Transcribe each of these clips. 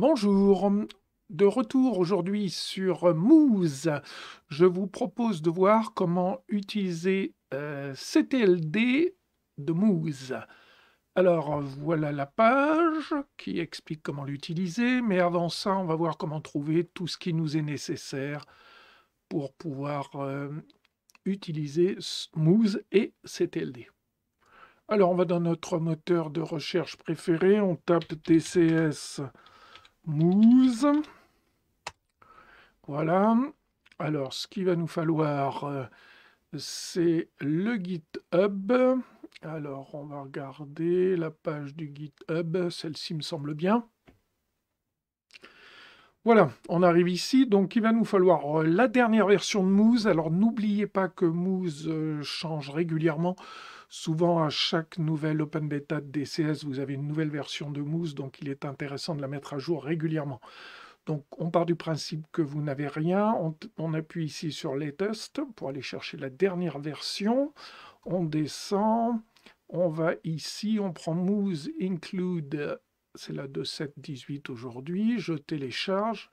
Bonjour, de retour aujourd'hui sur Moose. Je vous propose de voir comment utiliser euh, CTLD de Moose. Alors voilà la page qui explique comment l'utiliser, mais avant ça, on va voir comment trouver tout ce qui nous est nécessaire pour pouvoir euh, utiliser Moose et CTLD. Alors on va dans notre moteur de recherche préféré, on tape TCS mousse. Voilà. Alors, ce qu'il va nous falloir, euh, c'est le GitHub. Alors, on va regarder la page du GitHub. Celle-ci me semble bien. Voilà, on arrive ici. Donc, il va nous falloir euh, la dernière version de Moose. Alors, n'oubliez pas que Moose euh, change régulièrement. Souvent, à chaque nouvelle Open Beta de DCS, vous avez une nouvelle version de Moose. donc il est intéressant de la mettre à jour régulièrement. Donc, on part du principe que vous n'avez rien. On, appuie ici sur Latest pour aller chercher la dernière version. On descend. On va ici. On prend Moose Include. C'est la 2.7.18 aujourd'hui. Je télécharge.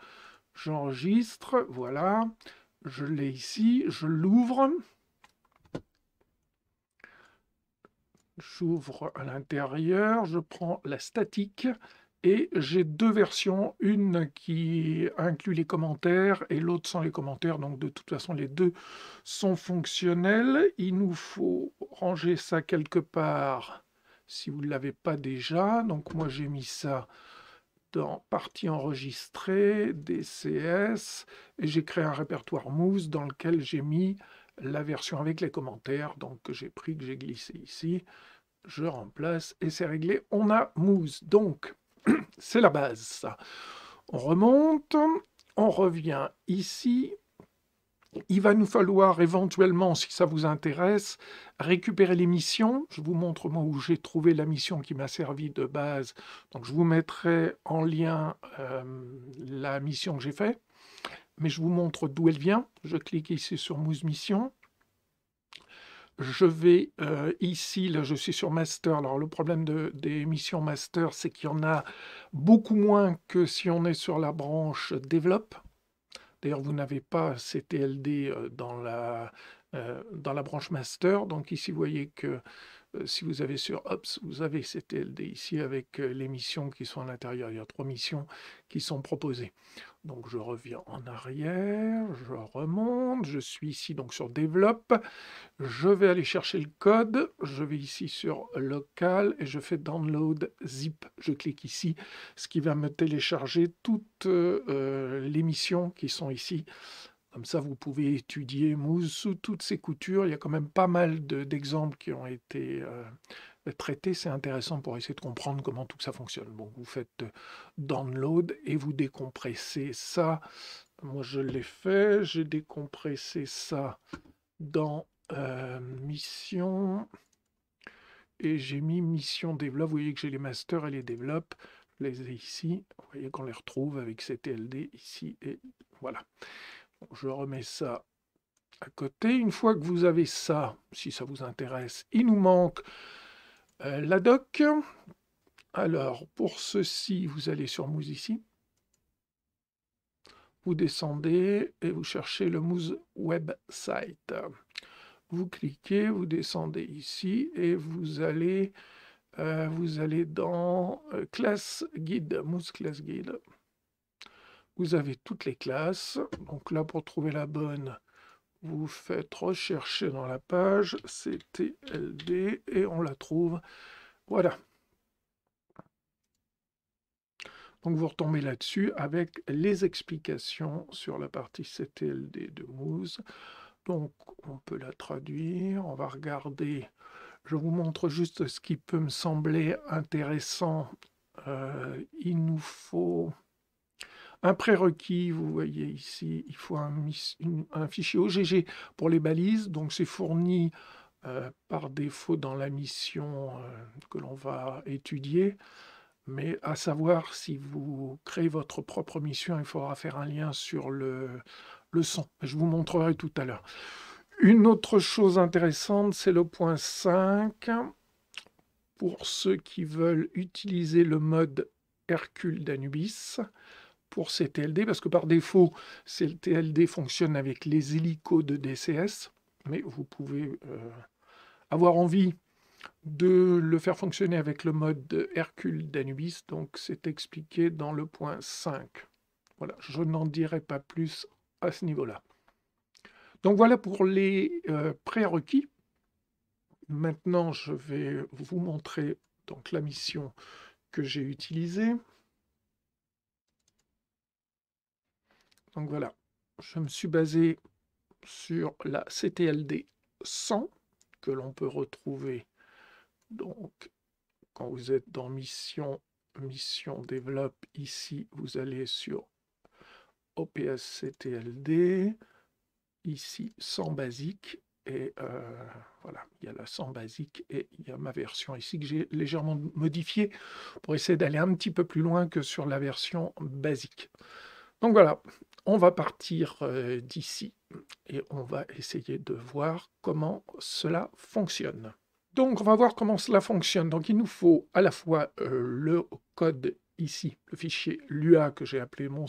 J'enregistre. Voilà. Je l'ai ici. Je l'ouvre. J'ouvre à l'intérieur, je prends la statique et j'ai deux versions, une qui inclut les commentaires et l'autre sans les commentaires. Donc de toute façon, les deux sont fonctionnels. Il nous faut ranger ça quelque part si vous ne l'avez pas déjà. Donc moi, j'ai mis ça dans partie enregistrée, DCS, et j'ai créé un répertoire mousse dans lequel j'ai mis la version avec les commentaires donc, que j'ai pris, que j'ai glissé ici. Je remplace et c'est réglé. On a mousse. Donc, c'est la base, ça. On remonte, on revient ici. Il va nous falloir éventuellement, si ça vous intéresse, récupérer les missions. Je vous montre moi où j'ai trouvé la mission qui m'a servi de base. Donc je vous mettrai en lien euh, la mission que j'ai faite mais je vous montre d'où elle vient. Je clique ici sur mousse Mission. Je vais euh, ici, là je suis sur Master. Alors le problème de, des missions Master, c'est qu'il y en a beaucoup moins que si on est sur la branche Develop. D'ailleurs, vous n'avez pas CTLD euh, dans la, euh, dans la branche Master. Donc ici, vous voyez que euh, si vous avez sur Ops, vous avez cette LD ici avec euh, les missions qui sont à l'intérieur. Il y a trois missions qui sont proposées. Donc je reviens en arrière, je remonte, je suis ici donc sur Develop. je vais aller chercher le code, je vais ici sur local et je fais download zip. Je clique ici, ce qui va me télécharger toutes euh, les missions qui sont ici comme ça, vous pouvez étudier Mousse sous toutes ses coutures. Il y a quand même pas mal d'exemples qui ont été euh, traités. C'est intéressant pour essayer de comprendre comment tout ça fonctionne. Bon, vous faites euh, download et vous décompressez ça. Moi, je l'ai fait. J'ai décompressé ça dans euh, mission et j'ai mis mission Develop. Vous voyez que j'ai les masters et les développes. Les ai ici. Vous voyez qu'on les retrouve avec CTLD ici et voilà. Je remets ça à côté. Une fois que vous avez ça, si ça vous intéresse, il nous manque euh, la doc. Alors, pour ceci, vous allez sur Moose ici. Vous descendez et vous cherchez le Moose Website. Vous cliquez, vous descendez ici et vous allez, euh, vous allez dans euh, Classe Guide, Moose Classe Guide vous avez toutes les classes. Donc là, pour trouver la bonne, vous faites rechercher dans la page CTLD et on la trouve. Voilà. Donc vous retombez là-dessus avec les explications sur la partie CTLD de Moose. Donc on peut la traduire, on va regarder, je vous montre juste ce qui peut me sembler intéressant. Euh, il nous faut un prérequis, vous voyez ici, il faut un, fichier OGG pour les balises, donc c'est fourni euh, par défaut dans la mission euh, que l'on va étudier. Mais à savoir, si vous créez votre propre mission, il faudra faire un lien sur le, le son. Je vous montrerai tout à l'heure. Une autre chose intéressante, c'est le point 5. Pour ceux qui veulent utiliser le mode Hercule d'Anubis, pour ces TLD, parce que par défaut, ces TLD fonctionnent avec les hélicos de DCS, mais vous pouvez euh, avoir envie de le faire fonctionner avec le mode Hercule d'Anubis, donc c'est expliqué dans le point 5. Voilà, je n'en dirai pas plus à ce niveau-là. Donc voilà pour les euh, prérequis. Maintenant, je vais vous montrer donc, la mission que j'ai utilisée. Donc voilà, je me suis basé sur la CTLD 100 que l'on peut retrouver donc quand vous êtes dans mission mission développe ici vous allez sur OPS CTLD ici 100 basique et euh, voilà il y a la 100 basique et il y a ma version ici que j'ai légèrement modifiée pour essayer d'aller un petit peu plus loin que sur la version basique donc voilà on va partir euh, d'ici et on va essayer de voir comment cela fonctionne. Donc on va voir comment cela fonctionne. Donc il nous faut à la fois euh, le code ici, le fichier lua que j'ai appelé mon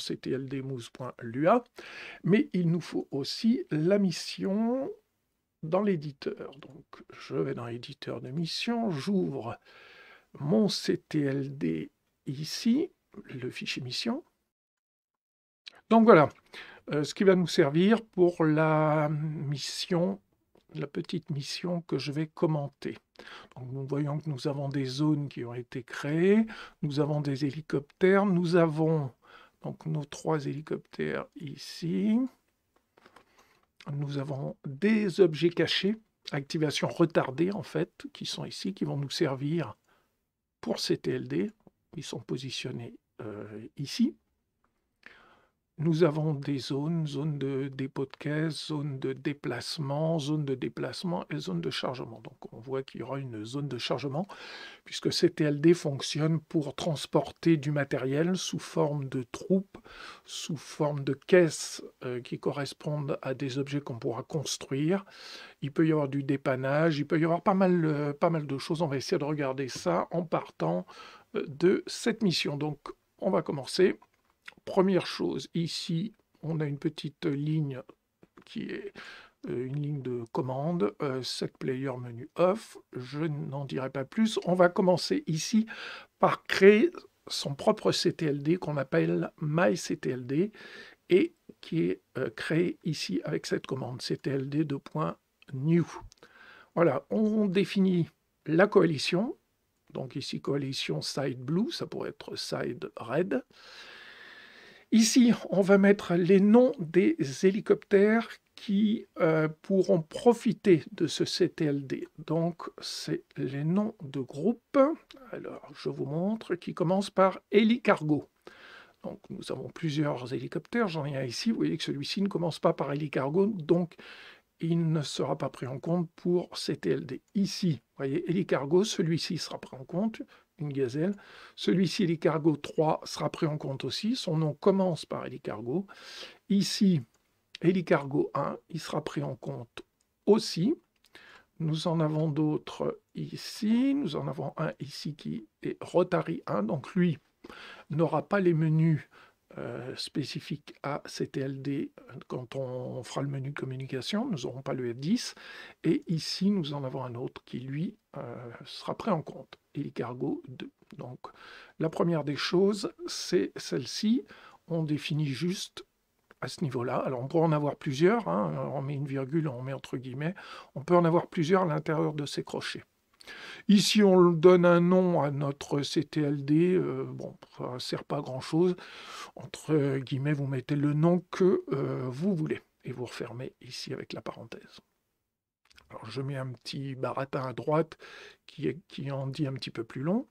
mais il nous faut aussi la mission dans l'éditeur. Donc je vais dans l'éditeur de mission, j'ouvre mon ctld ici, le fichier mission, donc voilà, euh, ce qui va nous servir pour la mission, la petite mission que je vais commenter. nous voyons que nous avons des zones qui ont été créées, nous avons des hélicoptères, nous avons donc nos trois hélicoptères ici. Nous avons des objets cachés, activation retardée en fait, qui sont ici, qui vont nous servir pour ces TLD. Ils sont positionnés euh, ici. Nous avons des zones, zones de dépôt de caisse, zones de déplacement, zone de déplacement et zone de chargement. Donc on voit qu'il y aura une zone de chargement puisque CTLD fonctionne pour transporter du matériel sous forme de troupes, sous forme de caisses euh, qui correspondent à des objets qu'on pourra construire. Il peut y avoir du dépannage, il peut y avoir pas mal, euh, pas mal de choses. On va essayer de regarder ça en partant euh, de cette mission. Donc on va commencer. Première chose, ici, on a une petite ligne qui est euh, une ligne de commande, euh, set player menu off, je n'en dirai pas plus. On va commencer ici par créer son propre CTLD qu'on appelle myCTLD et qui est euh, créé ici avec cette commande ctld2.new. Voilà, on définit la coalition, donc ici coalition side blue, ça pourrait être side red, Ici, on va mettre les noms des hélicoptères qui euh, pourront profiter de ce CTLD. Donc, c'est les noms de groupes. Alors, je vous montre, qui commence par Helicargo. Donc, nous avons plusieurs hélicoptères. J'en ai un ici. Vous voyez que celui-ci ne commence pas par Helicargo. Donc, il ne sera pas pris en compte pour CTLD. Ici, vous voyez, Helicargo, celui-ci sera pris en compte gazelle. Celui-ci, Helicargo 3, sera pris en compte aussi. Son nom commence par Helicargo. Ici, Helicargo 1, il sera pris en compte aussi. Nous en avons d'autres ici. Nous en avons un ici qui est Rotary 1. Donc lui n'aura pas les menus euh, spécifique à CTLD euh, quand on fera le menu communication. Nous n'aurons pas le F10. Et ici, nous en avons un autre qui, lui, euh, sera pris en compte, et cargo 2. Donc, la première des choses, c'est celle-ci. On définit juste à ce niveau-là. Alors, on peut en avoir plusieurs. Hein, on met une virgule, on met entre guillemets. On peut en avoir plusieurs à l'intérieur de ces crochets. Ici, on donne un nom à notre CTLD. Euh, bon, ça ne sert pas à grand-chose. Entre guillemets, vous mettez le nom que euh, vous voulez. Et vous refermez ici avec la parenthèse. Alors, je mets un petit baratin à droite qui, qui en dit un petit peu plus long.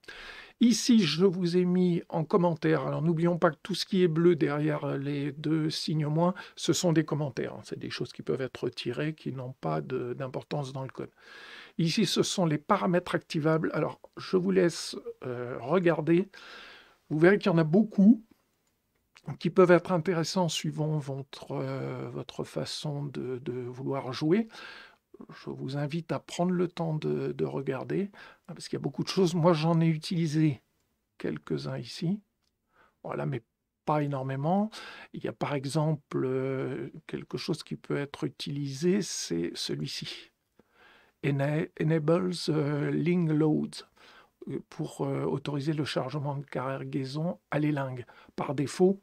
Ici, je vous ai mis en commentaire, alors n'oublions pas que tout ce qui est bleu derrière les deux signes moins, ce sont des commentaires. C'est des choses qui peuvent être retirées, qui n'ont pas d'importance dans le code. Ici, ce sont les paramètres activables. Alors, je vous laisse euh, regarder. Vous verrez qu'il y en a beaucoup qui peuvent être intéressants suivant votre, euh, votre façon de, vouloir jouer. Je vous invite à prendre le temps de, regarder, hein, parce qu'il y a beaucoup de choses. Moi, j'en ai utilisé quelques-uns ici. Voilà, mais pas énormément. Il y a par exemple euh, quelque chose qui peut être utilisé, c'est celui-ci enables euh, Ling Loads euh, pour euh, autoriser le chargement de cargaison à l'élingue. Par défaut,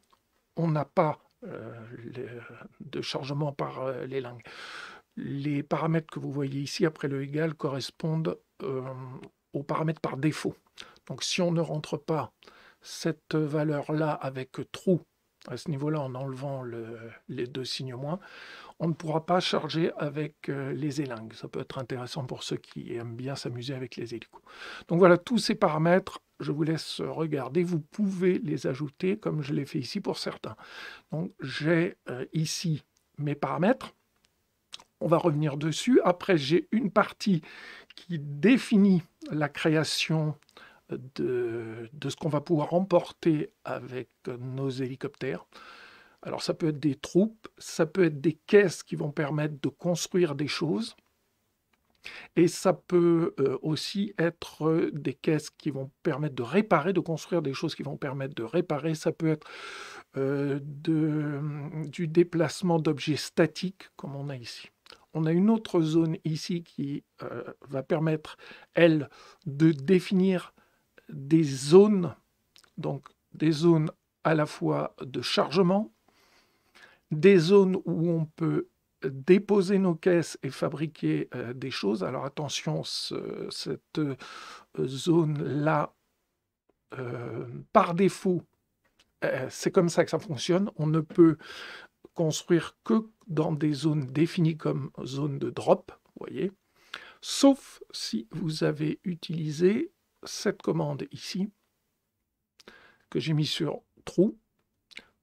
on n'a pas de chargement par l'élingue. Les paramètres que vous voyez ici après le égal correspondent aux paramètres par défaut. Donc si on ne rentre pas cette valeur-là avec trou à ce niveau-là en enlevant les deux signes moins, on ne pourra pas charger avec euh, les élingues. Ça peut être intéressant pour ceux qui aiment bien s'amuser avec les hélicos. Donc voilà, tous ces paramètres, je vous laisse regarder. Vous pouvez les ajouter comme je l'ai fait ici pour certains. Donc j'ai euh, ici mes paramètres. On va revenir dessus. Après, j'ai une partie qui définit la création euh, de, de ce qu'on va pouvoir emporter avec nos hélicoptères. Alors ça peut être des troupes, ça peut être des caisses qui vont permettre de construire des choses, et ça peut euh, aussi être euh, des caisses qui vont permettre de réparer, de construire des choses qui vont permettre de réparer. Ça peut être euh, de, du déplacement d'objets statiques, comme on a ici. On a une autre zone ici qui va permettre, elle, de définir des zones, donc des zones à la fois de chargement, des zones où on peut déposer nos caisses et fabriquer euh, des choses. Alors attention, cette euh, zone-là, euh, par défaut, c'est comme ça que ça fonctionne. On ne peut construire que dans des zones définies comme zone de drop, vous voyez, sauf si vous avez utilisé cette commande ici, que j'ai mis sur trou,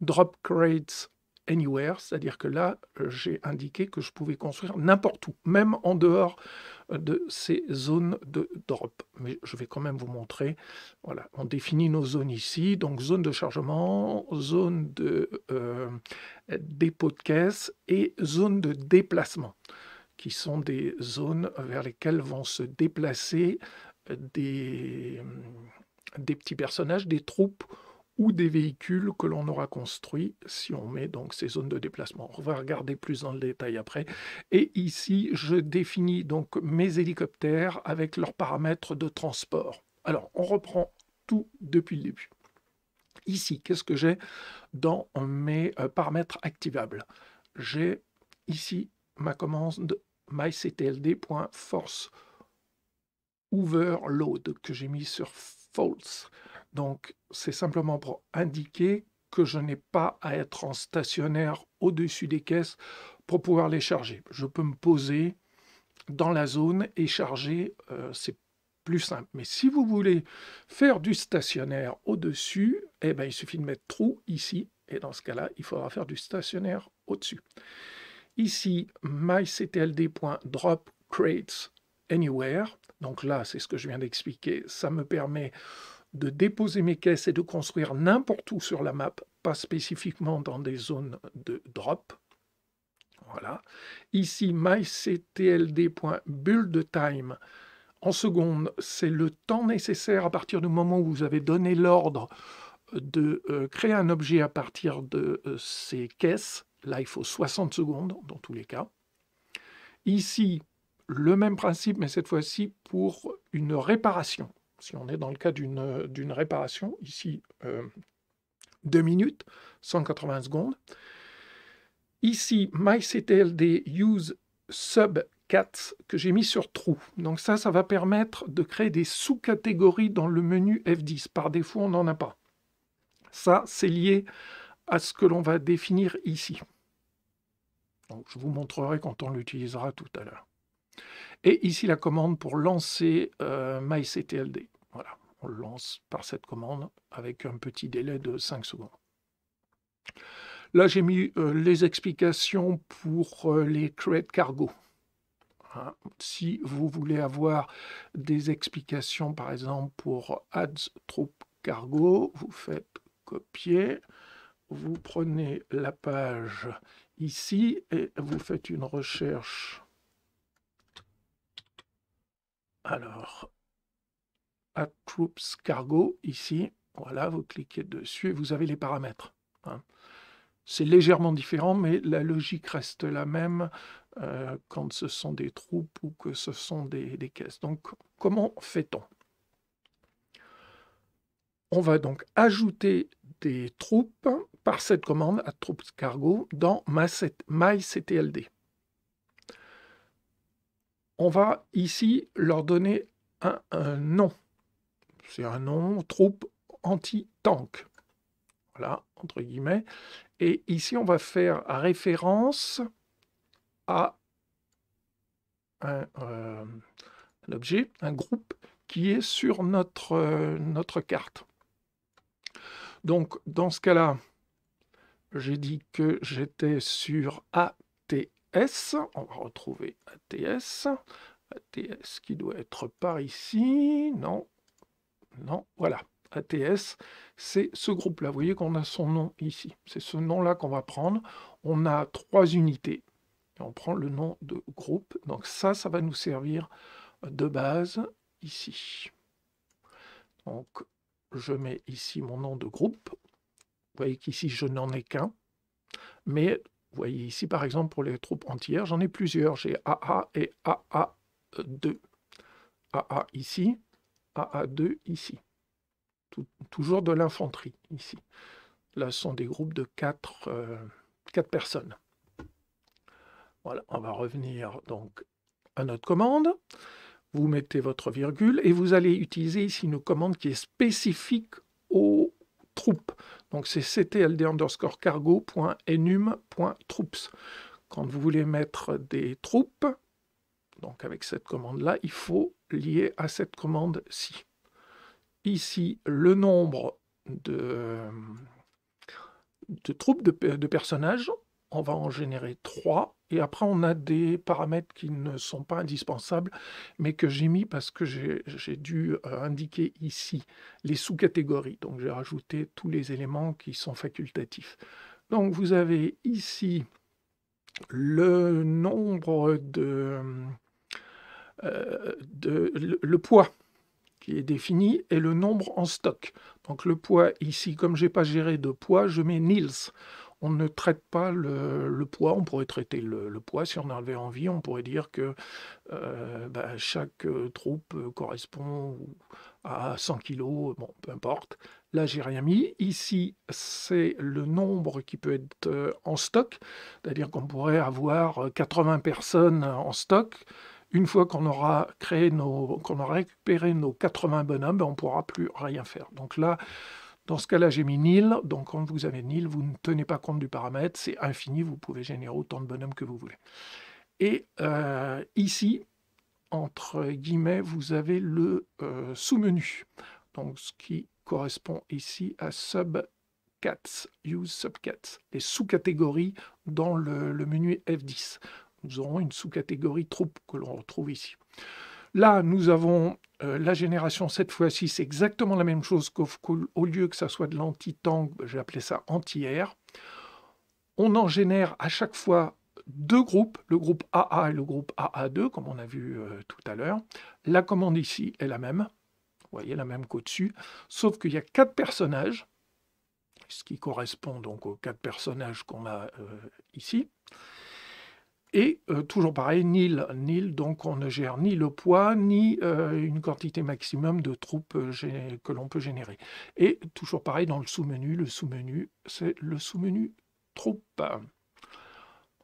drop creates anywhere, c'est-à-dire que là, euh, j'ai indiqué que je pouvais construire n'importe où, même en dehors euh, de ces zones de drop. Mais je vais quand même vous montrer. Voilà, on définit nos zones ici, donc zone de chargement, zone de euh, dépôt de caisse et zone de déplacement, qui sont des zones vers lesquelles vont se déplacer des petits personnages, des troupes ou des véhicules que l'on aura construits si on met donc ces zones de déplacement. On va regarder plus dans le détail après. Et ici, je définis donc mes hélicoptères avec leurs paramètres de transport. Alors, on reprend tout depuis le début. Ici, qu'est-ce que j'ai dans mes euh, paramètres activables J'ai ici ma commande myctld.force overload que j'ai mis sur false. Donc, c'est simplement pour indiquer que je n'ai pas à être en stationnaire au-dessus des caisses pour pouvoir les charger. Je peux me poser dans la zone et charger, euh, c'est plus simple. Mais si vous voulez faire du stationnaire au-dessus, eh ben, il suffit de mettre trou ici, et dans ce cas-là, il faudra faire du stationnaire au-dessus. Ici, myctld.dropCrates Anywhere. Donc là, c'est ce que je viens d'expliquer. Ça me permet de déposer mes caisses et de construire n'importe où sur la map, pas spécifiquement dans des zones de drop. Voilà. Ici, myctld.buildtime. En seconde, c'est le temps nécessaire à partir du moment où vous avez donné l'ordre de euh, créer un objet à partir de euh, ces caisses. Là, il faut 60 secondes dans tous les cas. Ici, le même principe, mais cette fois-ci pour une réparation si on est dans le cas d'une euh, réparation, ici euh, 2 minutes, 180 secondes. Ici, MyCTLD use sub que j'ai mis sur true. Donc ça, ça va permettre de créer des sous-catégories dans le menu F10. Par défaut, on n'en a pas. Ça, c'est lié à ce que l'on va définir ici. je vous montrerai quand on l'utilisera tout à l'heure. Et ici la commande pour lancer euh, MyCTLD. Voilà, on le lance par cette commande avec un petit délai de 5 secondes. Là, j'ai mis euh, les explications pour euh, les create cargo. Hein. si vous voulez avoir des explications, par exemple, pour ads troop cargo, vous faites copier, vous prenez la page ici et vous faites une recherche alors, Add Troops Cargo, ici, voilà, vous cliquez dessus et vous avez les paramètres. Hein. C'est légèrement différent, mais la logique reste la même euh, quand ce sont des troupes ou que ce sont des, caisses. Donc, comment fait-on On va donc ajouter des troupes par cette commande à Troops Cargo dans MyCTLD on va ici leur donner un, nom. C'est un nom, troupe anti-tank. Voilà, entre guillemets. Et ici, on va faire référence à un, euh, objet, un groupe qui est sur notre, euh, notre carte. Donc, dans ce cas-là, j'ai dit que j'étais sur A on va retrouver ATS, ATS qui doit être par ici, non, non, voilà, ATS, c'est ce groupe-là, vous voyez qu'on a son nom ici, c'est ce nom-là qu'on va prendre, on a trois unités, et on prend le nom de groupe, donc ça, ça va nous servir de base ici. Donc, je mets ici mon nom de groupe, vous voyez qu'ici, je n'en ai qu'un, mais vous voyez ici, par exemple, pour les troupes entières, j'en ai plusieurs. J'ai AA et AA2. AA ici, AA2 ici. toujours de l'infanterie ici. Là, ce sont des groupes de euh, quatre personnes. Voilà, on va revenir donc à notre commande. Vous mettez votre virgule et vous allez utiliser ici une commande qui est spécifique aux troupes. Donc c'est ctld underscore cargo.enum.troops. Quand vous voulez mettre des troupes, donc avec cette commande-là, il faut lier à cette commande-ci. Ici, le nombre de, de troupes de, de personnages, on va en générer 3. Et après, on a des paramètres qui ne sont pas indispensables, mais que j'ai mis parce que j'ai dû euh, indiquer ici les sous-catégories. Donc, j'ai rajouté tous les éléments qui sont facultatifs. Donc, vous avez ici le nombre de... Euh, le, le poids qui est défini et le nombre en stock. Donc le poids ici, comme je n'ai pas géré de poids, je mets Nils on ne traite pas le, poids. On pourrait traiter le, poids si on avait envie. On pourrait dire que euh, bah, chaque euh, troupe euh, correspond à 100 kg, bon, peu importe. Là, j'ai rien mis. Ici, c'est le nombre qui peut être en stock, c'est-à-dire qu'on pourrait avoir 80 personnes en stock. Une fois qu'on aura créé nos, qu'on aura récupéré nos 80 bonhommes, ben, on ne pourra plus rien faire. Donc là, dans ce cas-là, j'ai mis nil. Donc, quand vous avez nil, vous ne tenez pas compte du paramètre. C'est infini. Vous pouvez générer autant de bonhommes que vous voulez. Et euh, ici, entre guillemets, vous avez le euh, sous-menu. Donc, ce qui correspond ici à subcats, use subcats, les sous-catégories dans le, le menu F10 nous aurons une sous-catégorie troupe que l'on retrouve ici. Là, nous avons euh, la génération cette fois-ci, c'est exactement la même chose qu'au lieu que ça soit de l'anti-tank, ben, j'ai appelé ça anti-air. On en génère à chaque fois deux groupes, le groupe AA et le groupe AA2, comme on a vu euh, tout à l'heure. La commande ici est la même. Vous voyez la même qu'au-dessus, sauf qu'il y a quatre personnages, ce qui correspond donc aux quatre personnages qu'on a euh, ici. Et euh, toujours pareil, nil, nil, donc on ne gère ni le poids, ni euh, une quantité maximum de troupes euh, que l'on peut générer. Et toujours pareil dans le sous-menu, le sous-menu, c'est le sous-menu troupes.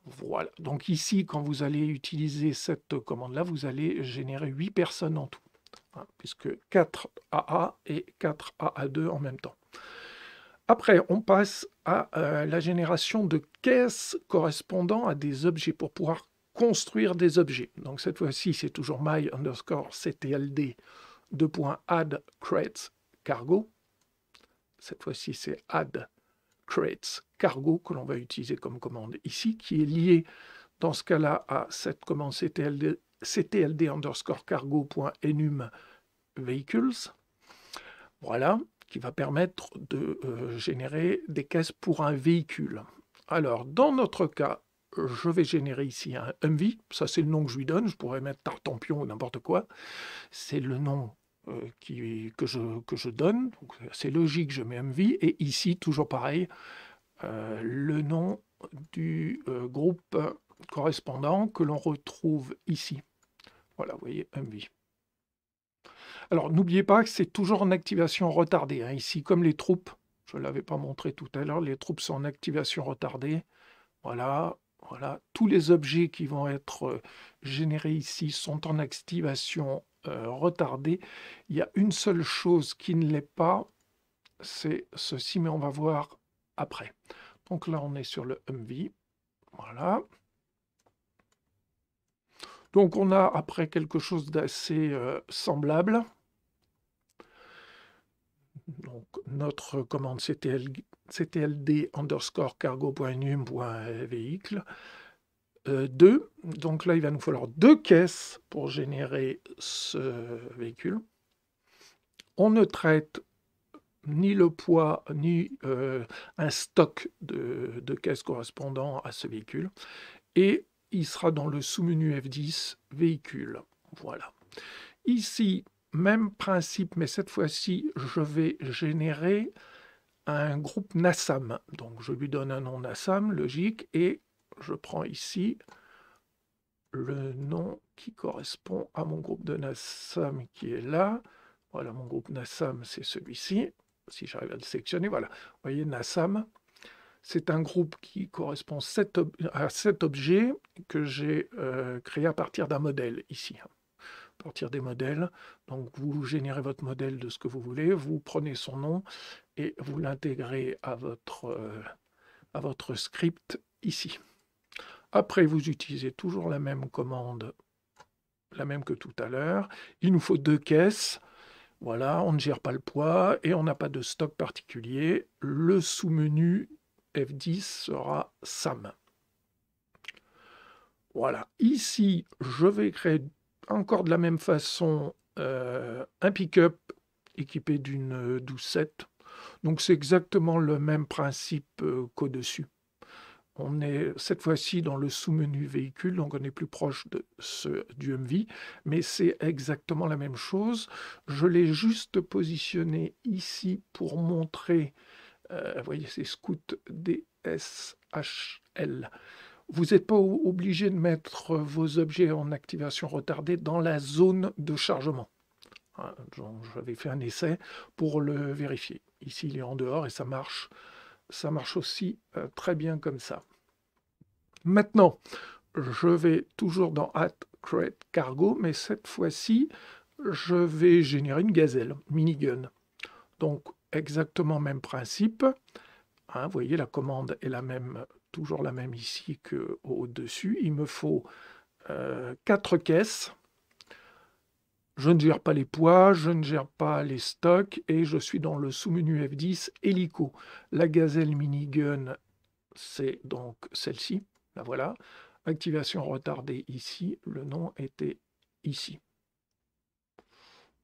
Voilà, donc ici, quand vous allez utiliser cette commande-là, vous allez générer 8 personnes en tout, hein, puisque 4 AA et 4 AA2 en même temps. Après, on passe à euh, la génération de caisses correspondant à des objets pour pouvoir construire des objets. Donc cette fois-ci, c'est toujours my underscore ctld add crates cargo. Cette fois-ci, c'est add crates cargo que l'on va utiliser comme commande ici, qui est liée dans ce cas-là à cette commande ctld, vehicles. Voilà qui va permettre de euh, générer des caisses pour un véhicule. Alors, dans notre cas, je vais générer ici un MV, ça c'est le nom que je lui donne, je pourrais mettre Tartampion ou n'importe quoi, c'est le nom euh, que, je, que je donne, c'est logique, je mets MV, et ici, toujours pareil, euh, le nom du groupe correspondant que l'on retrouve ici. Voilà, vous voyez, MV. Alors n'oubliez pas que c'est toujours en activation retardée. Hein. Ici, comme les troupes, je ne l'avais pas montré tout à l'heure, les troupes sont en activation retardée. Voilà, voilà. Tous les objets qui vont être euh, générés ici sont en activation euh, retardée. Il y a une seule chose qui ne l'est pas, c'est ceci, mais on va voir après. Donc là, on est sur le Humvee. Voilà. Donc on a après quelque chose d'assez euh, semblable. Donc, notre commande CTLD underscore cargo.num.véhicle. Euh, 2. Donc là, il va nous falloir deux caisses pour générer ce véhicule. On ne traite ni le poids, ni euh, un stock de, de caisses correspondant à ce véhicule. Et il sera dans le sous-menu F10 véhicule. Voilà. Ici, même principe, mais cette fois-ci, je vais générer un groupe Nassam. Donc je lui donne un nom Nassam, logique, et je prends ici le nom qui correspond à mon groupe de NASAM qui est là. Voilà, mon groupe NASAm c'est celui-ci. Si j'arrive à le sélectionner, voilà. Vous voyez, Nassam, c'est un groupe qui correspond à cet objet que j'ai euh, créé à partir d'un modèle ici partir des modèles. Donc vous générez votre modèle de ce que vous voulez, vous prenez son nom et vous l'intégrez à votre, euh, à votre script ici. Après, vous utilisez toujours la même commande, la même que tout à l'heure. Il nous faut deux caisses. Voilà, on ne gère pas le poids et on n'a pas de stock particulier. Le sous-menu F10 sera SAM. Voilà, ici, je vais créer encore de la même façon euh, un pick-up équipé d'une euh, doucette. Donc c'est exactement le même principe euh, qu'au-dessus. On est cette fois-ci dans le sous-menu véhicule, donc on est plus proche de ce, du MV, mais c'est exactement la même chose. Je l'ai juste positionné ici pour montrer, vous voyez, c'est Scout DSHL. Vous n'êtes pas obligé de mettre euh, vos objets en activation retardée dans la zone de chargement. Hein, j'avais fait un essai pour le vérifier. Ici, il est en dehors et ça marche. Ça marche aussi euh, très bien comme ça. Maintenant, je vais toujours dans Add Create Cargo, mais cette fois-ci, je vais générer une gazelle, minigun. Donc, exactement même principe. Hein, vous voyez, la commande est la même toujours la même ici qu'au-dessus. Il me faut euh, quatre caisses. Je ne gère pas les poids, je ne gère pas les stocks et je suis dans le sous-menu F10 hélico. La gazelle minigun, c'est donc celle-ci. La voilà. Activation retardée ici. Le nom était ici.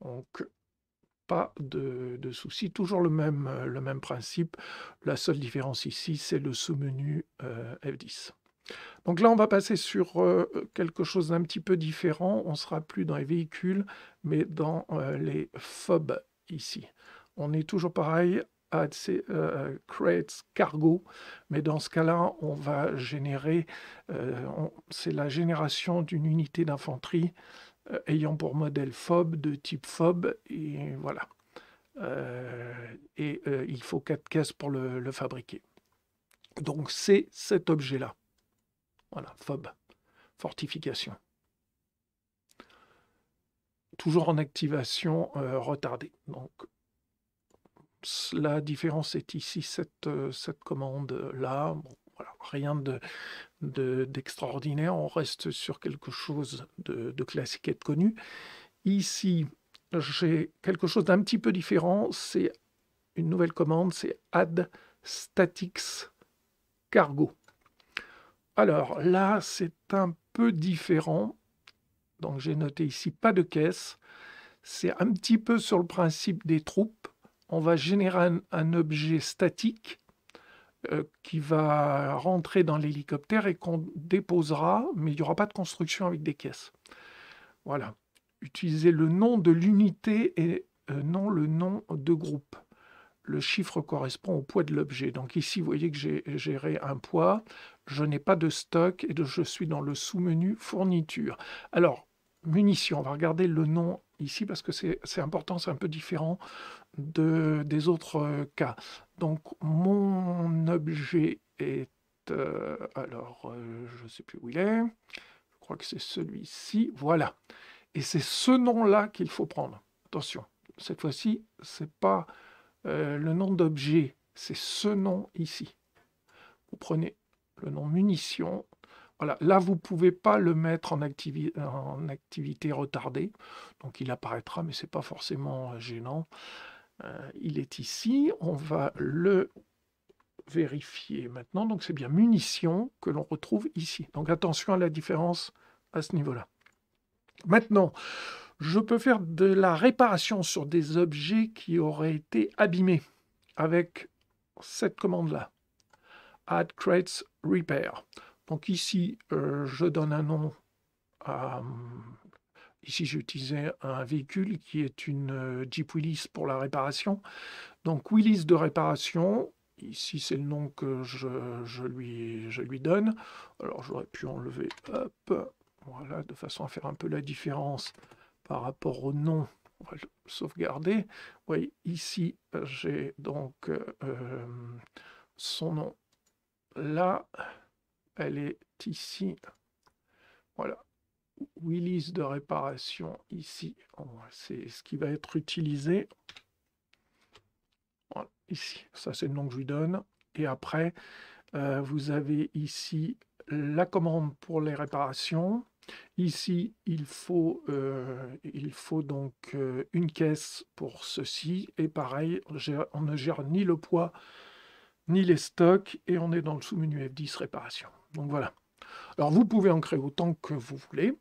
Donc de, soucis souci. Toujours le même, euh, le même principe. La seule différence ici, c'est le sous-menu euh, F10. Donc là, on va passer sur euh, quelque chose d'un petit peu différent. On sera plus dans les véhicules, mais dans les FOB ici. On est toujours pareil à ces crates cargo, mais dans ce cas-là, on va générer, c'est la génération d'une unité d'infanterie euh, ayant pour modèle FOB, de type FOB, et voilà. Euh, et euh, il faut quatre caisses pour le, fabriquer. Donc c'est cet objet-là. Voilà, fob fortification. Toujours en activation retardée. Donc la différence est ici cette, cette commande là voilà, rien de d'extraordinaire, on reste sur quelque chose de, classique et de connu. Ici, j'ai quelque chose d'un petit peu différent, c'est une nouvelle commande, c'est add statics cargo. Alors là, c'est un peu différent. Donc j'ai noté ici pas de caisse. C'est un petit peu sur le principe des troupes. On va générer un objet statique euh, qui va rentrer dans l'hélicoptère et qu'on déposera, mais il n'y aura pas de construction avec des caisses. Voilà. Utilisez le nom de l'unité et euh, non le nom de groupe. Le chiffre correspond au poids de l'objet. Donc ici, vous voyez que j'ai géré un poids. Je n'ai pas de stock et je suis dans le sous-menu fourniture. Alors, munitions. On va regarder le nom ici parce que c'est important, c'est un peu différent de, des autres euh, cas. Donc mon objet est... Euh, alors, euh, je ne sais plus où il est. Je crois que c'est celui-ci. Voilà. Et c'est ce nom-là qu'il faut prendre. Attention, cette fois-ci, ce n'est pas le nom d'objet, c'est ce nom ici. Vous prenez le nom munition Là, vous ne pouvez pas le mettre en, activité retardée. Donc, il apparaîtra, mais ce n'est pas forcément euh, gênant. Euh, il est ici. On va le vérifier maintenant. Donc, c'est bien munition que l'on retrouve ici. Donc, attention à la différence à ce niveau-là. Maintenant, je peux faire de la réparation sur des objets qui auraient été abîmés avec cette commande-là. Add crates repair. Donc ici, euh, je donne un nom à... Ici, j'utilisais un véhicule qui est une euh, Jeep Willis pour la réparation. Donc Willis de réparation, ici c'est le nom que je, lui, donne. Alors j'aurais pu enlever, hop, voilà, de façon à faire un peu la différence par rapport au nom. On va le sauvegarder. Vous voyez, ici, j'ai donc euh, son nom là elle est ici. Voilà. Willis de réparation ici. Oh, c'est ce qui va être utilisé. ici, ça c'est le nom que je lui donne. Et après, euh, vous avez ici la commande pour les réparations. Ici, il faut, euh, il faut donc euh, une caisse pour ceci. Et pareil, on, on ne gère ni le poids ni les stocks. Et on est dans le sous-menu F10 réparation. Donc voilà. Alors vous pouvez en créer autant que vous voulez.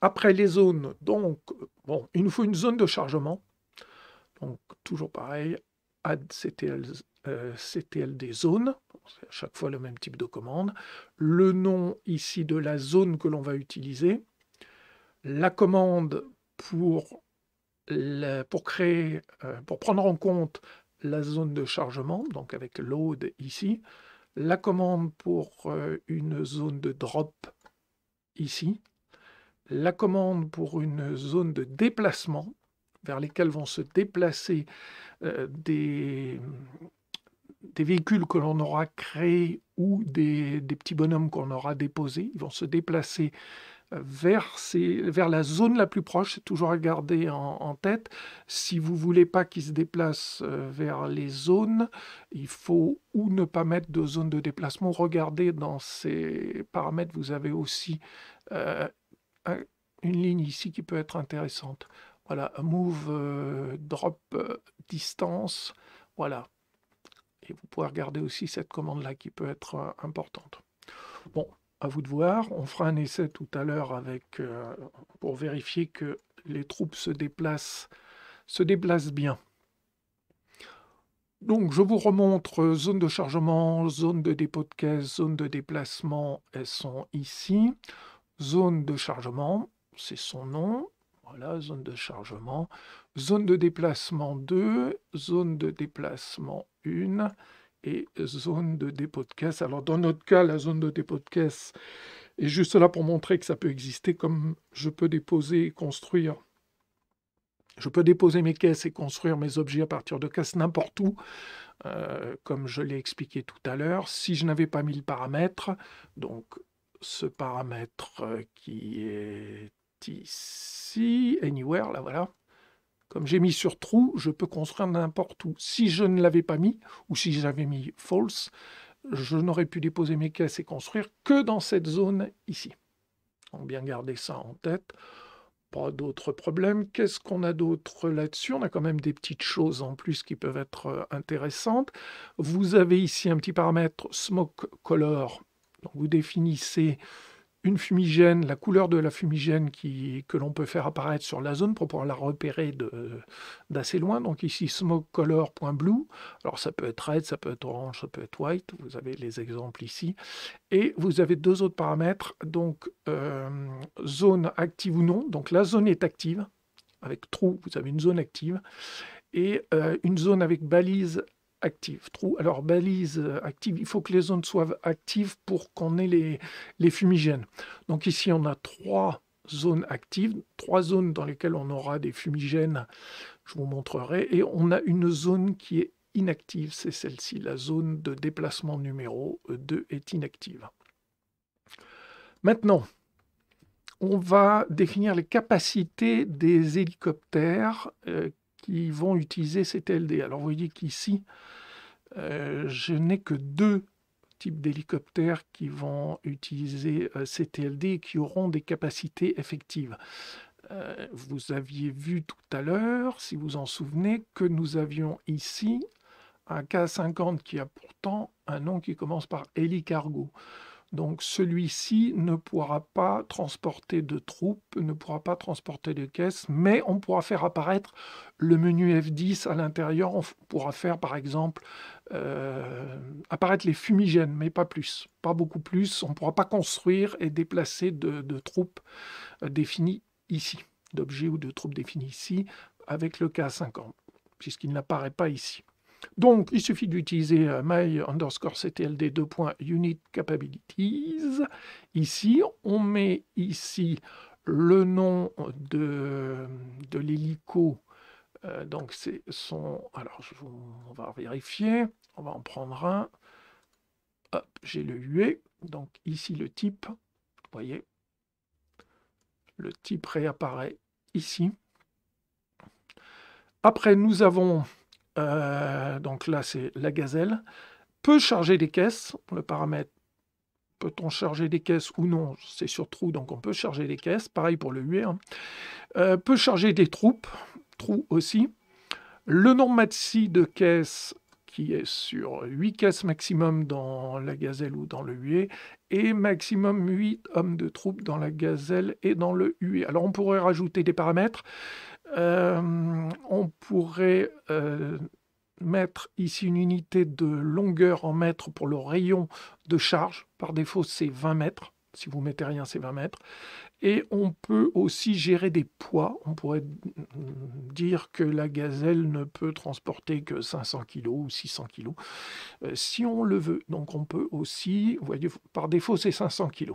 Après les zones, donc, bon, il nous faut une zone de chargement. Donc toujours pareil, add CTL, euh, zones, c'est à chaque fois le même type de commande. Le nom ici de la zone que l'on va utiliser. La commande pour, créer, euh, pour prendre en compte la zone de chargement, donc avec load ici la commande pour euh, une zone de drop ici, la commande pour une zone de déplacement vers lesquelles vont se déplacer euh, des, des, véhicules que l'on aura créés ou des, des petits bonhommes qu'on aura déposés. Ils vont se déplacer vers, vers la zone la plus proche. C'est toujours à garder en, tête. Si vous voulez pas qu'il se déplace euh, vers les zones, il faut ou ne pas mettre de zone de déplacement. Regardez dans ces paramètres, vous avez aussi euh, une ligne ici qui peut être intéressante. Voilà, move, euh, drop, distance, voilà. Et vous pouvez regarder aussi cette commande-là qui peut être importante. Bon, à vous de voir. On fera un essai tout à l'heure avec euh, pour vérifier que les troupes se déplacent, se déplacent bien. Donc je vous remontre zone de chargement, zone de dépôt de caisse, zone de déplacement, elles sont ici. Zone de chargement, c'est son nom. Voilà, zone de chargement. Zone de déplacement 2, zone de déplacement 1, et euh, zone de caisse, Alors dans notre cas, la zone de dépôt de caisse est juste là pour montrer que ça peut exister comme je peux déposer et construire. Je peux déposer mes caisses et construire mes objets à partir de caisses n'importe où, euh, comme je l'ai expliqué tout à l'heure. Si je n'avais pas mis le paramètre, donc ce paramètre euh, qui est ici, anywhere, là voilà, comme j'ai mis sur true, je peux construire n'importe où. Si je ne l'avais pas mis, ou si j'avais mis false, je n'aurais pu déposer mes caisses et construire que dans cette zone ici. Donc bien garder ça en tête. Pas d'autres problèmes. Qu'est-ce qu'on a d'autre là-dessus On a quand même des petites choses en plus qui peuvent être euh, intéressantes. Vous avez ici un petit paramètre smoke color. Donc vous définissez une fumigène, la couleur de la fumigène qui, que l'on peut faire apparaître sur la zone pour pouvoir la repérer d'assez loin. Donc ici, smoke color Alors ça peut être red, ça peut être orange, ça peut être white. Vous avez les exemples ici. Et vous avez deux autres paramètres. Donc euh, zone active ou non. Donc la zone est active. Avec trou, vous avez une zone active. Et euh, une zone avec balise active. Trou, alors balise euh, active, il faut que les zones soient actives pour qu'on ait les, les fumigènes. Donc ici, on a trois zones actives, trois zones dans lesquelles on aura des fumigènes, je vous montrerai, et on a une zone qui est inactive, c'est celle-ci, la zone de déplacement numéro 2 est inactive. Maintenant, on va définir les capacités des hélicoptères euh, vont utiliser ces TLD. Alors vous voyez qu'ici, euh, je n'ai que deux types d'hélicoptères qui vont utiliser CTLD euh, ces TLD et qui auront des capacités effectives. Euh, vous aviez vu tout à l'heure, si vous en souvenez, que nous avions ici un K50 qui a pourtant un nom qui commence par hélicargo. Donc celui-ci ne pourra pas transporter de troupes, ne pourra pas transporter de caisses, mais on pourra faire apparaître le menu F10 à l'intérieur. On pourra faire par exemple euh, apparaître les fumigènes, mais pas plus, pas beaucoup plus. On ne pourra pas construire et déplacer de, de troupes euh, définies ici, d'objets ou de troupes définies ici, avec le K50, puisqu'il n'apparaît pas ici. Donc, il suffit d'utiliser euh, my underscore ctld 2. Ici, on met ici le nom de, l'hélico. Euh, donc, c'est son. Alors, on va vérifier. On va en prendre un. Hop, j'ai le UE. Donc, ici, le type. Vous voyez, le type réapparaît ici. Après, nous avons euh, donc là c'est la gazelle, peut charger des caisses, le paramètre peut-on charger des caisses ou non, c'est sur trou, donc on peut charger des caisses, pareil pour le hué, hein. euh, peut charger des troupes, trou aussi, le nombre maxi de caisses qui est sur 8 caisses maximum dans la gazelle ou dans le huet et maximum 8 hommes de troupes dans la gazelle et dans le hué. Alors on pourrait rajouter des paramètres, euh, on pourrait euh, mettre ici une unité de longueur en mètres pour le rayon de charge. Par défaut, c'est 20 mètres. Si vous mettez rien, c'est 20 mètres. Et on peut aussi gérer des poids. On pourrait dire que la gazelle ne peut transporter que 500 kg ou 600 kg euh, si on le veut. Donc on peut aussi, vous voyez, par défaut c'est 500 kg.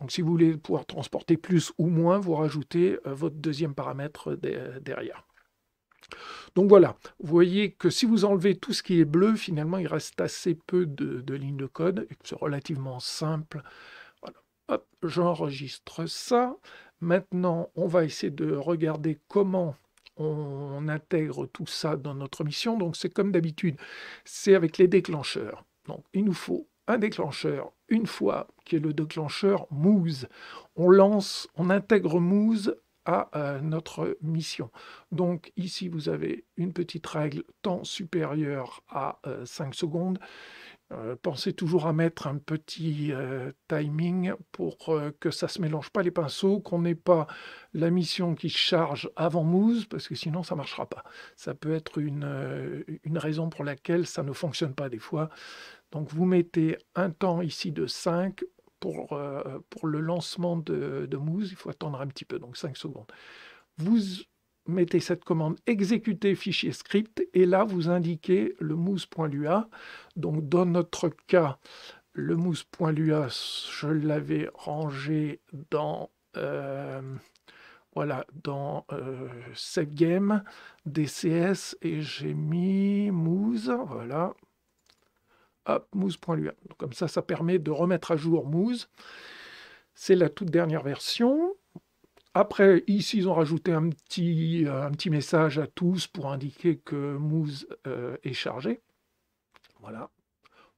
Donc si vous voulez pouvoir transporter plus ou moins, vous rajoutez euh, votre deuxième paramètre derrière. Donc voilà, vous voyez que si vous enlevez tout ce qui est bleu, finalement il reste assez peu de, lignes de code, c'est relativement simple j'enregistre ça. Maintenant, on va essayer de regarder comment on intègre tout ça dans notre mission. Donc c'est comme d'habitude, c'est avec les déclencheurs. Donc il nous faut un déclencheur une fois, qui est le déclencheur Moose. On lance, on intègre Moose à euh, notre mission. Donc ici, vous avez une petite règle temps supérieur à 5 euh, secondes euh, pensez toujours à mettre un petit euh, timing pour euh, que ça ne se mélange pas les pinceaux, qu'on n'ait pas la mission qui charge avant mousse, parce que sinon ça ne marchera pas. Ça peut être une, une, raison pour laquelle ça ne fonctionne pas des fois. Donc vous mettez un temps ici de 5 pour, pour le lancement de, de mousse, il faut attendre un petit peu, donc 5 secondes. Vous mettez cette commande exécuter fichier script et là vous indiquez le mousse.lua. Donc dans notre cas, le mousse.lua, je l'avais rangé dans euh, voilà dans euh, cette game DCS et j'ai mis mousse voilà hop mousse.lua. Comme ça ça permet de remettre à jour mousse. C'est la toute dernière version. Après, ici, ils ont rajouté un petit, euh, un petit message à tous pour indiquer que Moose euh, est chargé. Voilà.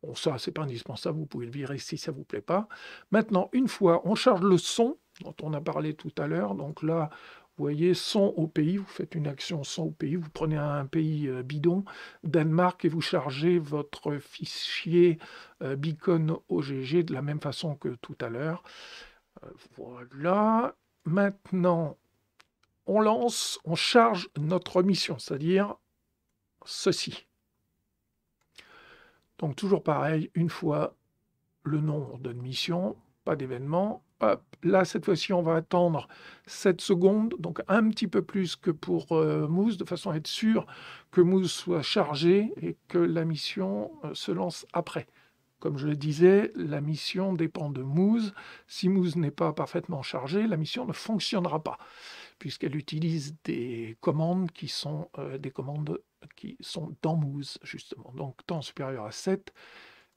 Bon, ça, c'est pas indispensable, vous pouvez le virer si ça vous plaît pas. Maintenant, une fois, on charge le son dont on a parlé tout à l'heure. Donc là, vous voyez, son au pays, vous faites une action son au pays, vous prenez un pays euh, bidon, Danemark, et vous chargez votre fichier beacon OGG de la même façon que tout à l'heure. Voilà, maintenant, on lance, on charge notre mission, c'est-à-dire ceci. Donc toujours pareil, une fois le nombre de mission, pas d'événement. là cette fois-ci on va attendre 7 secondes, donc un petit peu plus que pour euh, Mousse, Moose, de façon à être sûr que Moose soit chargé et que la mission euh, se lance après. Comme je le disais, la mission dépend de Moose. Si Moose n'est pas parfaitement chargé, la mission ne fonctionnera pas, puisqu'elle utilise des commandes qui sont euh, des commandes qui sont dans Moose, justement. Donc temps supérieur à 7.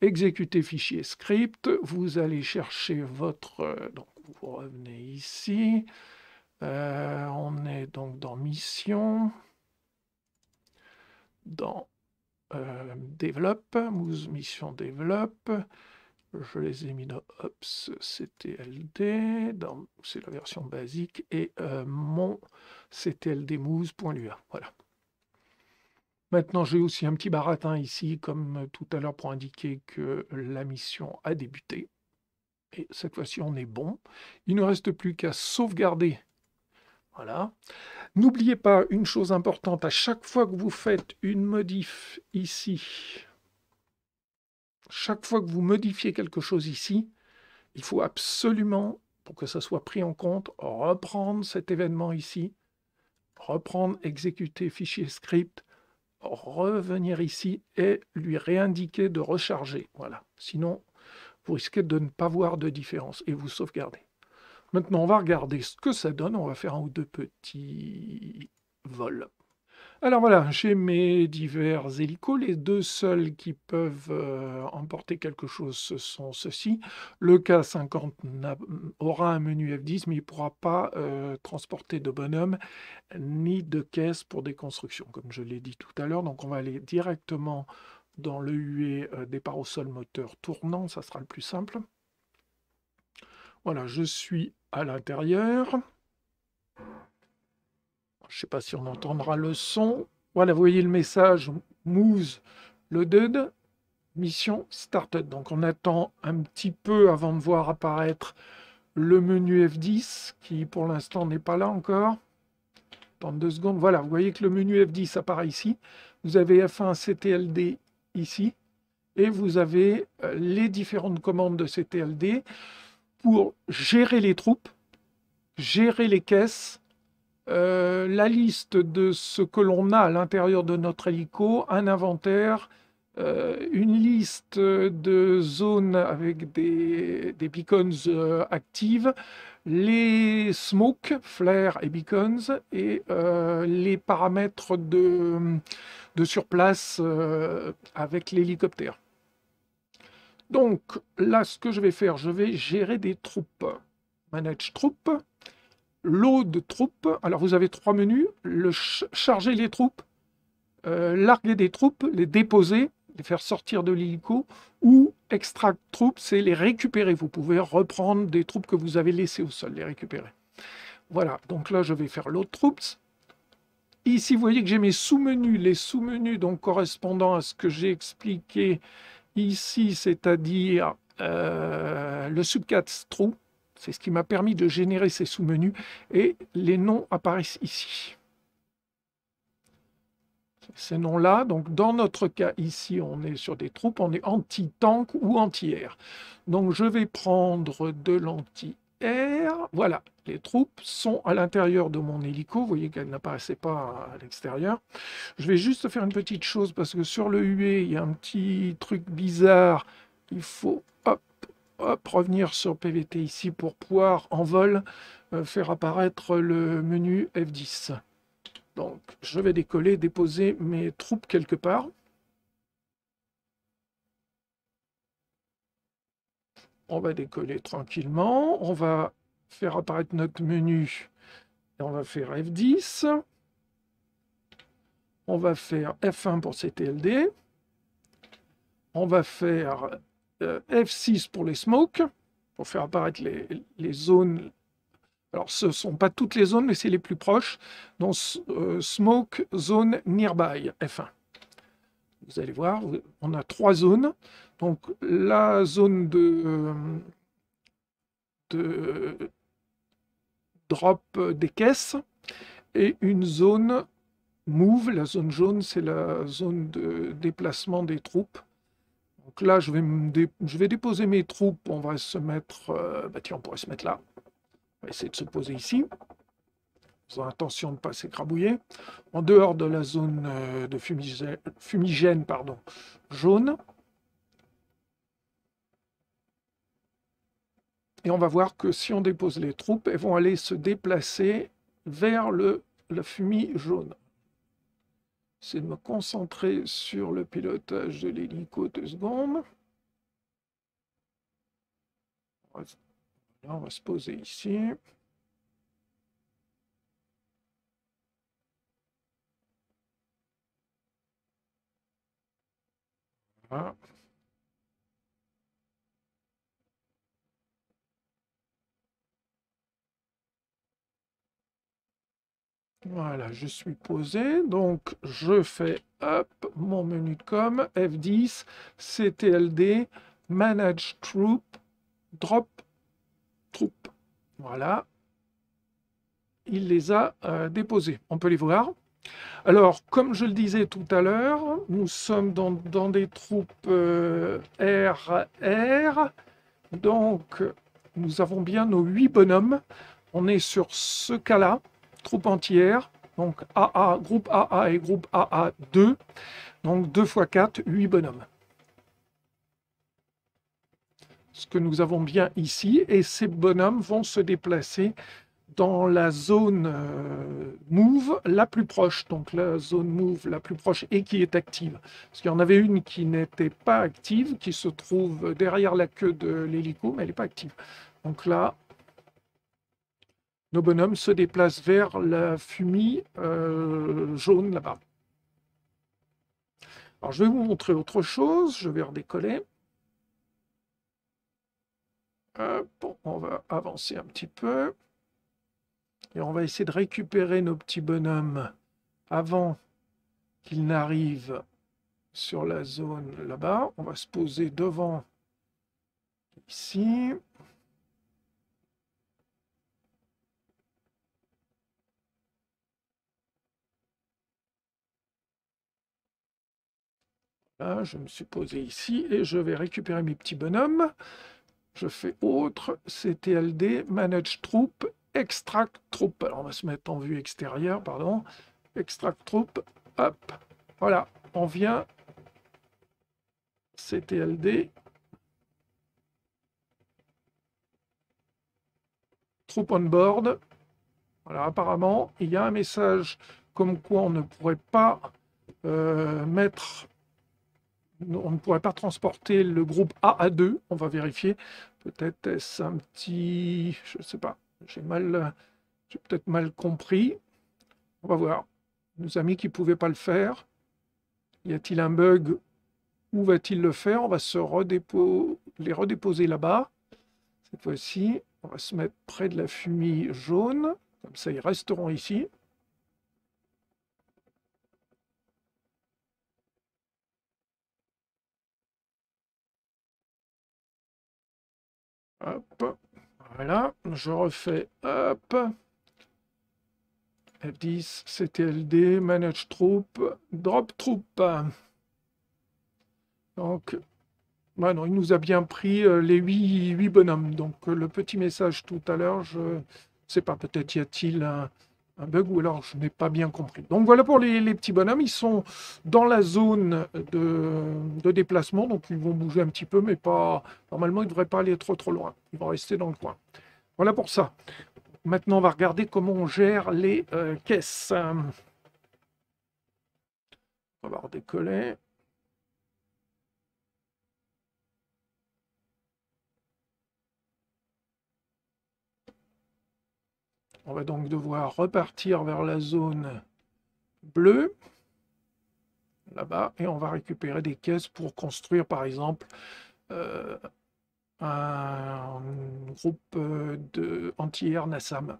Exécuter fichier script, vous allez chercher votre... Euh, donc vous revenez ici. Euh, on est donc dans mission, dans euh, développe, Mousse Mission développe. Je les ai mis dans Ops CTLD, c'est la version basique, et euh, mon ctldmoose.lua Voilà. Maintenant, j'ai aussi un petit baratin ici, comme euh, tout à l'heure, pour indiquer que la mission a débuté. Et cette fois-ci, on est bon. Il ne reste plus qu'à sauvegarder N'oubliez pas une chose importante, à chaque fois que vous faites une modif ici, chaque fois que vous modifiez quelque chose ici, il faut absolument, pour que ça soit pris en compte, reprendre cet événement ici, reprendre exécuter fichier script, revenir ici et lui réindiquer de recharger. Voilà. Sinon, vous risquez de ne pas voir de différence et vous sauvegardez. Maintenant, on va regarder ce que ça donne. On va faire un ou deux petits vols. Alors voilà, j'ai mes divers hélicos. Les deux seuls qui peuvent euh, emporter quelque chose, ce sont ceux-ci. Le K50 aura un menu F10, mais il ne pourra pas euh, transporter de bonhomme ni de caisse pour des constructions, comme je l'ai dit tout à l'heure. Donc on va aller directement dans le UE, des euh, départ au sol moteur tournant, ça sera le plus simple. Voilà, je suis à l'intérieur. Je ne sais pas si on entendra le son. Voilà, vous voyez le message Moose le Mission started. Donc on attend un petit peu avant de voir apparaître le menu F10 qui pour l'instant n'est pas là encore. Attends deux secondes, voilà, vous voyez que le menu F10 apparaît ici. Vous avez F1 CTLD ici et vous avez euh, les différentes commandes de CTLD pour gérer les troupes, gérer les caisses, euh, la liste de ce que l'on a à l'intérieur de notre hélico, un inventaire, euh, une liste de zones avec des, beacons euh, actives, les smokes, flares et beacons, et les paramètres de surplace avec l'hélicoptère. Donc là, ce que je vais faire, je vais gérer des troupes. Manage troupes, load troupes. Alors vous avez trois menus, charger les troupes, euh, larguer des troupes, les déposer, les faire sortir de l'hélico, ou extract troupes, c'est les récupérer. Vous pouvez reprendre des troupes que vous avez laissées au sol, les récupérer. Voilà, donc là je vais faire load troupes. Ici, vous voyez que j'ai mes sous-menus, les sous-menus donc correspondant à ce que j'ai expliqué ici, c'est-à-dire euh, le subcat trou. C'est ce qui m'a permis de générer ces sous-menus et les noms apparaissent ici. Ces noms-là, donc dans notre cas ici, on est sur des troupes, on est anti-tank ou anti-air. Donc je vais prendre de l'anti-air voilà, les troupes sont à l'intérieur de mon hélico. Vous voyez qu'elles n'apparaissaient pas à l'extérieur. Je vais juste faire une petite chose parce que sur le UE, il y a un petit truc bizarre. Il faut hop, revenir sur PVT ici pour pouvoir, en vol, euh, faire apparaître le menu F10. Donc, je vais décoller, déposer mes troupes quelque part. on va décoller tranquillement, on va faire apparaître notre menu et on va faire F10. On va faire F1 pour CTLD. On va faire euh, F6 pour les smokes, pour faire apparaître les, zones. Alors, ce ne sont pas toutes les zones, mais c'est les plus proches. Donc, euh, smoke zone nearby, F1. Vous allez voir, on a trois zones. Donc la zone de, euh, de drop des caisses et une zone move. La zone jaune, c'est la zone de déplacement des troupes. Donc là, je vais, je vais déposer mes troupes. On va se mettre... Euh, bah tiens, on pourrait se mettre là. On va essayer de se poser ici ont l'intention de ne pas s'écrabouiller, en dehors de la zone euh, de fumigène, jaune. Et on va voir que si on dépose les troupes, elles vont aller se déplacer vers le, la fumée jaune. C'est de me concentrer sur le pilotage de l'hélico de secondes. on va se poser ici. Voilà. je suis posé, donc je fais up mon menu de com, F10, CTLD, Manage Troop, Drop Troop. Voilà, il les a euh, déposés. On peut les voir. Alors, comme je le disais tout à l'heure, nous sommes dans, des troupes RR. Euh, Donc, nous avons bien nos huit bonhommes. On est sur ce cas-là, troupe entière. Donc, AA, groupe AA et groupe AA2. Donc, 2 x 4, 8 bonhommes. Ce que nous avons bien ici. Et ces bonhommes vont se déplacer dans la zone euh, move la plus proche, donc la zone move la plus proche et qui est active. Parce qu'il y en avait une qui n'était pas active, qui se trouve derrière la queue de l'hélico, mais elle n'est pas active. Donc là, nos bonhommes se déplacent vers la fumée euh, jaune là-bas. Alors je vais vous montrer autre chose, je vais redécoller. on va avancer un petit peu. Et on va essayer de récupérer nos petits bonhommes avant qu'ils n'arrivent sur la zone là-bas. On va se poser devant ici. je me suis posé ici et je vais récupérer mes petits bonhommes. Je fais autre, CTLD, Manage Troop, extract troupe. Alors on va se mettre en vue extérieure, pardon. Extract troupe, hop, voilà, on vient. CTLD. Troupe on board. Voilà, apparemment, il y a un message comme quoi on ne pourrait pas euh, mettre on ne pourrait pas transporter le groupe A à 2. On va vérifier. Peut-être est-ce un petit, je ne sais pas, j'ai mal, euh, j'ai peut-être mal compris. On va voir. Nos amis qui ne pouvaient pas le faire, y a-t-il un bug Où va-t-il le faire On va se les redéposer là-bas. Cette fois-ci, on va se mettre près de la fumée jaune. Comme ça, ils resteront ici. Hop. Voilà, je refais, hop. F10, CTLD, Manage Troupe, Drop Troupe. Donc, bah il nous a bien pris euh, les 8, 8, bonhommes. Donc, euh, le petit message tout à l'heure, je ne sais pas, peut-être y a-t-il un... Un bug ou alors je n'ai pas bien compris. Donc voilà pour les, petits bonhommes. Ils sont dans la zone de, déplacement, donc ils vont bouger un petit peu, mais pas. Normalement, ils ne devraient pas aller trop trop loin. Ils vont rester dans le coin. Voilà pour ça. Maintenant, on va regarder comment on gère les euh, caisses. On va redécoller. On va donc devoir repartir vers la zone bleue, là-bas, et on va récupérer des caisses pour construire, par exemple, euh, un groupe euh, de anti-air Nassam.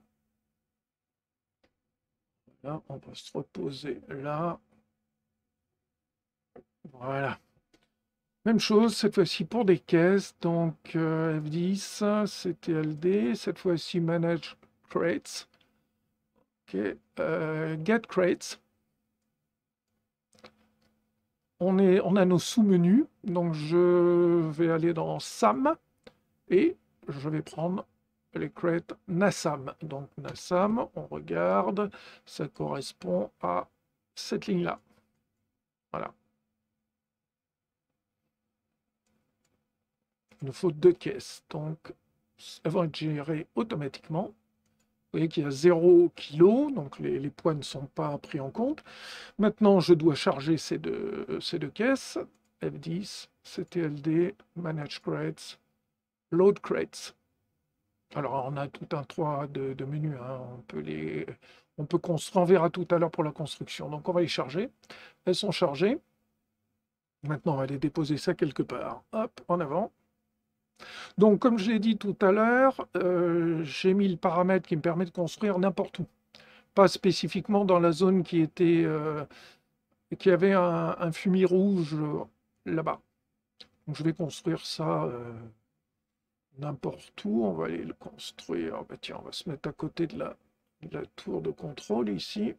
Là, on va se reposer là. Voilà. Même chose, cette fois-ci pour des caisses, donc euh, F10, CTLD, cette fois-ci manage crates. Euh, get crates. On, est, on a nos sous-menus, donc je vais aller dans SAM et je vais prendre les crates NASAM. Donc NASAM, on regarde, ça correspond à cette ligne-là. Voilà. Il nous faut deux caisses, donc elles vont être gérées automatiquement voyez qu'il y a 0 kg, donc les, points poids ne sont pas pris en compte. Maintenant, je dois charger ces deux, caisses, F10, CTLD, Manage Crates, Load Crates. Alors, on a tout un trois de, menus, hein. on peut les... On peut construire tout à l'heure pour la construction. Donc, on va les charger. Elles sont chargées. Maintenant, on va les déposer ça quelque part. Hop, en avant. Donc, comme je l'ai dit tout à l'heure, euh, j'ai mis le paramètre qui me permet de construire n'importe où, pas spécifiquement dans la zone qui était euh, qui avait un, fumier rouge euh, là-bas. je vais construire ça n'importe où. On va aller le construire. Bah, tiens, on va se mettre à côté de la tour de contrôle ici.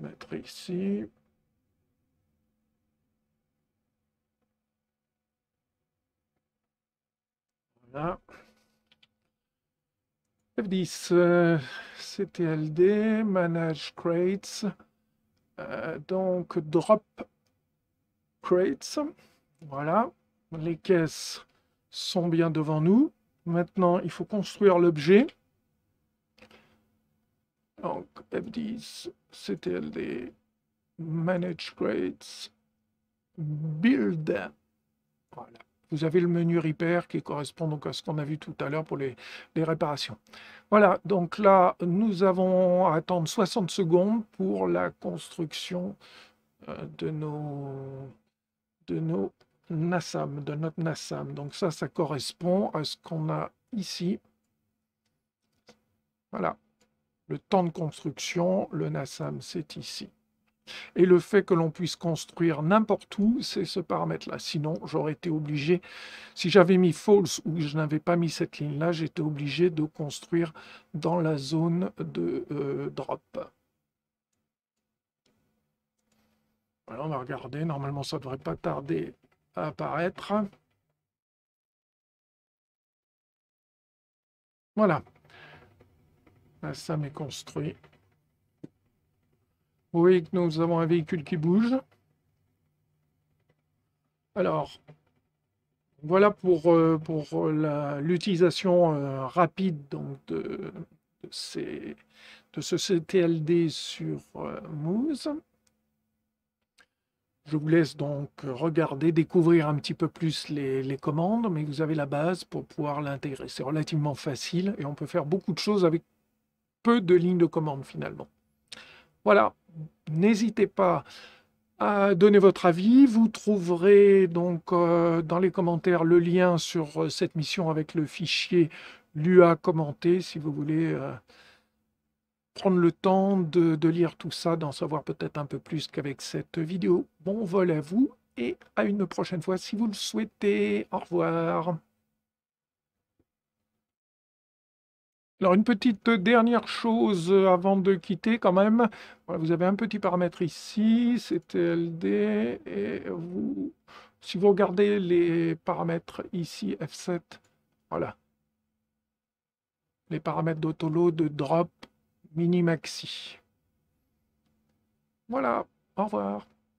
mettre ici. Voilà. F10, euh, CTLD, Manage Crates, euh, donc Drop Crates, voilà, les caisses sont bien devant nous. Maintenant, il faut construire l'objet. Donc, F10, CTLD, Manage Grades, Build. Voilà. Vous avez le menu Repair qui correspond donc à ce qu'on a vu tout à l'heure pour les, réparations. Voilà, donc là, nous avons à attendre 60 secondes pour la construction euh, de nos, de nos NASAM, de notre NASAM. Donc ça, ça correspond à ce qu'on a ici. Voilà. Le temps de construction, le NASAM, c'est ici. Et le fait que l'on puisse construire n'importe où, c'est ce paramètre-là. Sinon, j'aurais été obligé, si j'avais mis false ou je n'avais pas mis cette ligne-là, j'étais obligé de construire dans la zone de euh, drop. Voilà, on va regarder. Normalement, ça ne devrait pas tarder à apparaître. Voilà. Ah, ça m'est construit. Vous voyez que nous avons un véhicule qui bouge. Alors, voilà pour, euh, pour l'utilisation euh, rapide donc, de, ces, de, ce CTLD sur euh, Moose. Je vous laisse donc regarder, découvrir un petit peu plus les commandes, mais vous avez la base pour pouvoir l'intégrer. C'est relativement facile et on peut faire beaucoup de choses avec peu de lignes de commande finalement. Voilà, n'hésitez pas à donner votre avis. Vous trouverez donc euh, dans les commentaires le lien sur euh, cette mission avec le fichier LUA commenté si vous voulez euh, prendre le temps de lire tout ça, d'en savoir peut-être un peu plus qu'avec cette vidéo. Bon vol à vous et à une prochaine fois si vous le souhaitez. Au revoir. Alors une petite dernière chose euh, avant de quitter quand même. vous avez un petit paramètre ici, c'était LD, et vous, si vous regardez les paramètres ici, F7, voilà, les paramètres d'autoload, drop, mini, maxi. Voilà, au revoir.